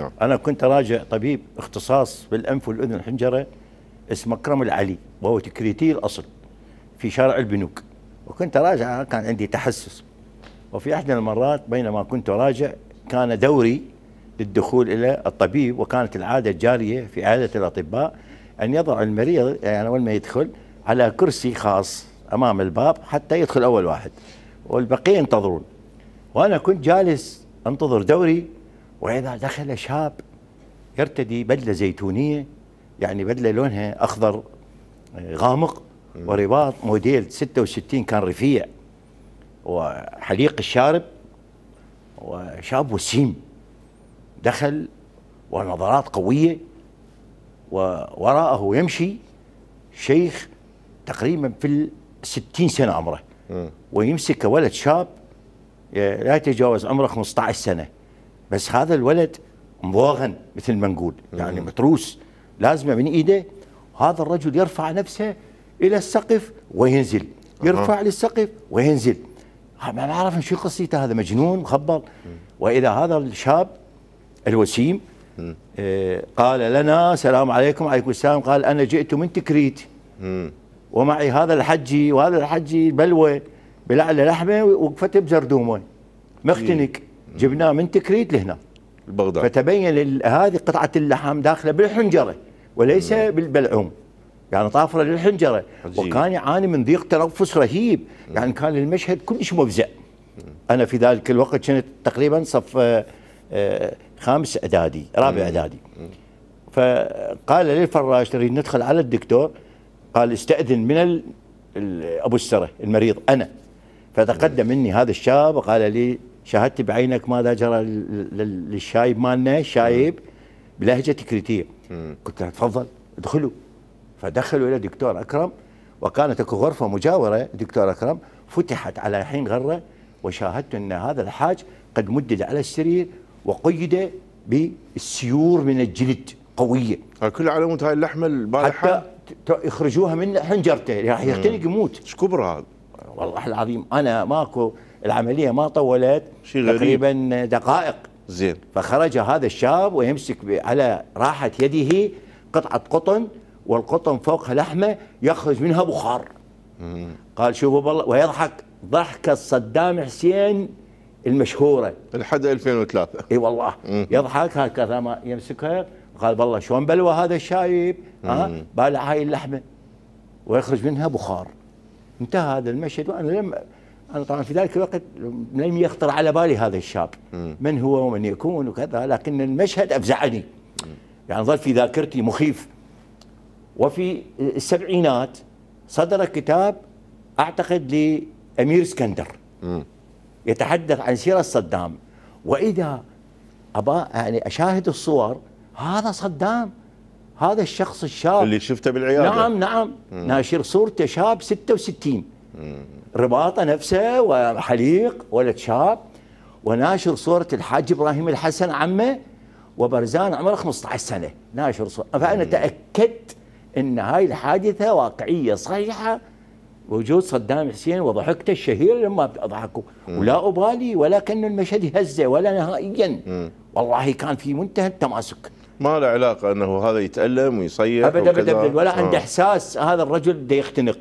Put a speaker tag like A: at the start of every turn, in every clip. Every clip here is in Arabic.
A: نعم. أنا كنت راجع طبيب اختصاص بالأنف والأذن والحنجرة اسمه كرم العلي وهو تكريتي الأصل في شارع البنوك وكنت راجع كان عندي تحسس وفي إحدى المرات بينما كنت راجع كان دوري للدخول إلى الطبيب وكانت العادة الجارية في عادة الأطباء أن يضع المريض يعني أول ما يدخل على كرسي خاص أمام الباب حتى يدخل أول واحد والبقية ينتظرون وأنا كنت جالس أنتظر دوري وإذا دخل شاب يرتدي بدلة زيتونية يعني بدلة لونها أخضر آه، غامق ورباط موديل 66 كان رفيع وحليق الشارب وشاب وسيم دخل ونظرات قوية ووراءه يمشي شيخ تقريبا في الستين سنة عمره ويمسك ولد شاب لا يتجاوز عمره 15 سنة بس هذا الولد مبوغن مثل ما نقول يعني متروس لازمه من ايده هذا الرجل يرفع نفسه الى السقف وينزل يرفع أه. للسقف وينزل ما نعرف شو قصته هذا مجنون مخبل واذا هذا الشاب الوسيم آه قال لنا السلام عليكم عليكم السلام قال انا جئت من تكريت ومعي هذا الحجي وهذا الحجي بلوه بلعله لحمه وقفته بزردومه مختنك جبناه من تكريت لهنا البغداد فتبين هذه قطعه اللحم داخله بالحنجره وليس نعم. بالبلعوم يعني طافره للحنجره عجيب. وكان يعاني من ضيق تنفس رهيب نعم. يعني كان المشهد كلش مفزع نعم. انا في ذلك الوقت كنت تقريبا صف آه، آه، خامس اعدادي رابع اعدادي فقال للفراش تريد ندخل على الدكتور قال استاذن من ابو السره المريض انا فتقدم مني هذا الشاب وقال لي شاهدت بعينك ماذا جرى للشايب مالنا شايب بلهجه تكريتيه قلت له تفضل ادخلوا فدخلوا الى دكتور اكرم وكانت اكو غرفه مجاوره دكتور اكرم فتحت على حين غره وشاهدت ان هذا الحاج قد مدد على السرير وقيد بالسيور من الجلد قويه كل على مود هاي اللحمه البارحه حتى يخرجوها من حنجرته راح يختنق يموت ايش كبر هذا والله العظيم انا ماكو العمليه ما طولت تقريبا دقائق زين فخرج هذا الشاب ويمسك على راحه يده قطعه قطن والقطن فوقها لحمه يخرج منها بخار مم. قال شوفوا بالله ويضحك ضحكه صدام حسين المشهوره لحد 2003 اي والله مم. يضحك هكذا ما يمسكها قال بالله شلون بلوى هذا الشايب ها بالع هاي اللحمه ويخرج منها بخار انتهى هذا المشهد وانا لم أنا طبعا في ذلك الوقت لم يخطر على بالي هذا الشاب من هو ومن يكون وكذا لكن المشهد أفزعني يعني ظل في ذاكرتي مخيف وفي السبعينات صدر كتاب أعتقد لأمير اسكندر يتحدث عن سيرة صدام وإذا أبا يعني أشاهد الصور هذا صدام هذا الشخص الشاب اللي شفته بالعيادة نعم نعم ناشر صورته شاب 66 رباطه نفسه وحليق ولد شاب وناشر صوره الحاج ابراهيم الحسن عمه وبرزان عمره 15 سنه ناشر صوره فانا تاكدت ان هاي الحادثه واقعيه صحيحه وجود صدام حسين وضحكته الشهير لما ضحكوا ولا ابالي ولا كان المشهد هزه ولا نهائيا والله كان في منتهى التماسك ما له علاقه انه هذا يتالم ويصيح ابدا ابدا ولا عنده آه. احساس هذا الرجل بده يختنق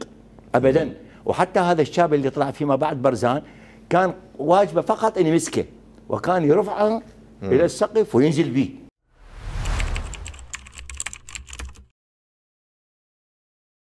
A: ابدا مم. وحتى هذا الشاب اللي طلع فيما بعد برزان كان واجبه فقط ان يمسكه وكان يرفعه الى السقف وينزل به